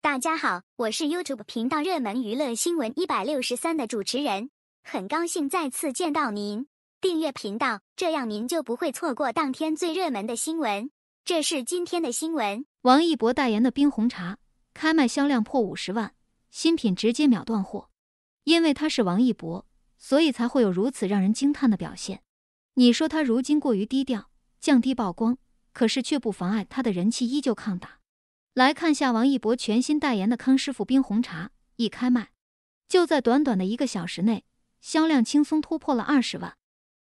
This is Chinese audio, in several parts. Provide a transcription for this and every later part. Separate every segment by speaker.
Speaker 1: 大家好，我是 YouTube 频道热门娱乐新闻一百六十三的主持人，很高兴再次见到您。订阅频道，这样您就不会错过当天最热门的新闻。这是今天的新闻：王一博代言的冰红茶开卖，销量破五十万，新品直接秒断货。因为他是王一博，所以才会有如此让人惊叹的表现。你说他如今过于低调，降低曝光，可是却不妨碍他的人气依旧抗打。来看下王一博全新代言的康师傅冰红茶，一开卖，就在短短的一个小时内，销量轻松突破了二十万，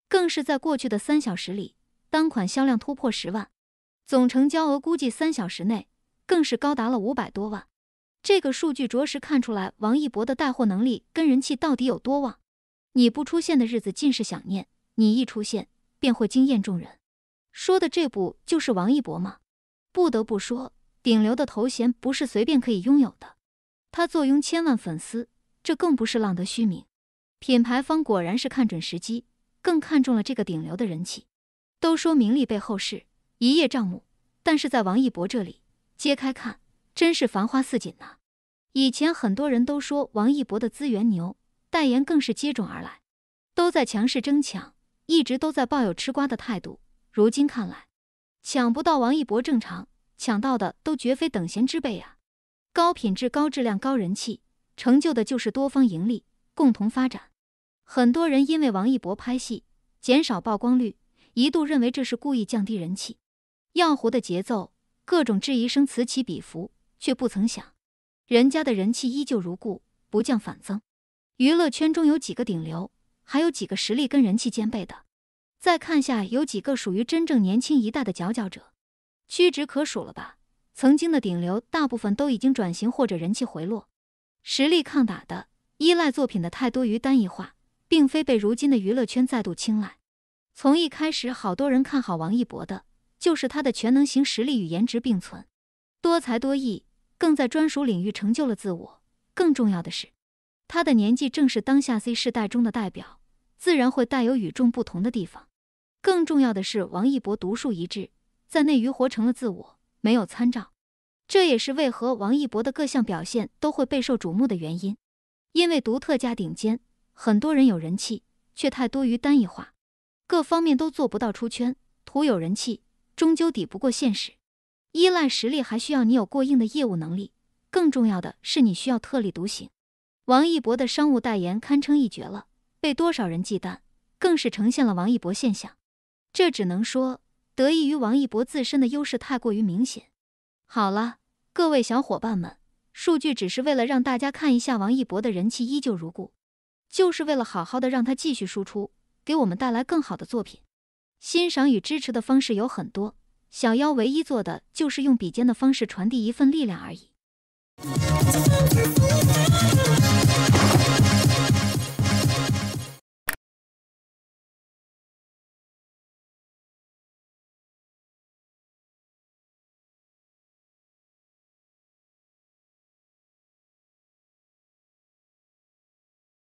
Speaker 1: 更是在过去的三小时里，单款销量突破十万，总成交额估计三小时内更是高达了五百多万。这个数据着实看出来王一博的带货能力跟人气到底有多旺。你不出现的日子尽是想念，你一出现便会惊艳众人。说的这不就是王一博吗？不得不说。顶流的头衔不是随便可以拥有的，他坐拥千万粉丝，这更不是浪得虚名。品牌方果然是看准时机，更看中了这个顶流的人气。都说名利背后事一叶障目，但是在王一博这里揭开看，真是繁花似锦呐。以前很多人都说王一博的资源牛，代言更是接踵而来，都在强势争抢，一直都在抱有吃瓜的态度。如今看来，抢不到王一博正常。抢到的都绝非等闲之辈啊！高品质、高质量、高人气，成就的就是多方盈利、共同发展。很多人因为王一博拍戏减少曝光率，一度认为这是故意降低人气、要火的节奏，各种质疑声此起彼伏，却不曾想，人家的人气依旧如故，不降反增。娱乐圈中有几个顶流，还有几个实力跟人气兼备的，再看下有几个属于真正年轻一代的佼佼者。屈指可数了吧？曾经的顶流大部分都已经转型或者人气回落，实力抗打的、依赖作品的太多于单一化，并非被如今的娱乐圈再度青睐。从一开始，好多人看好王一博的，就是他的全能型实力与颜值并存，多才多艺，更在专属领域成就了自我。更重要的是，他的年纪正是当下 Z 世代中的代表，自然会带有与众不同的地方。更重要的是，王一博独树一帜。在内娱活成了自我，没有参照，这也是为何王一博的各项表现都会备受瞩目的原因。因为独特加顶尖，很多人有人气，却太多于单一化，各方面都做不到出圈，徒有人气，终究抵不过现实。依赖实力，还需要你有过硬的业务能力，更重要的是你需要特立独行。王一博的商务代言堪称一绝了，被多少人忌惮，更是呈现了王一博现象。这只能说。得益于王一博自身的优势太过于明显。好了，各位小伙伴们，数据只是为了让大家看一下王一博的人气依旧如故，就是为了好好的让他继续输出，给我们带来更好的作品。欣赏与支持的方式有很多，小妖唯一做的就是用笔尖的方式传递一份力量而已。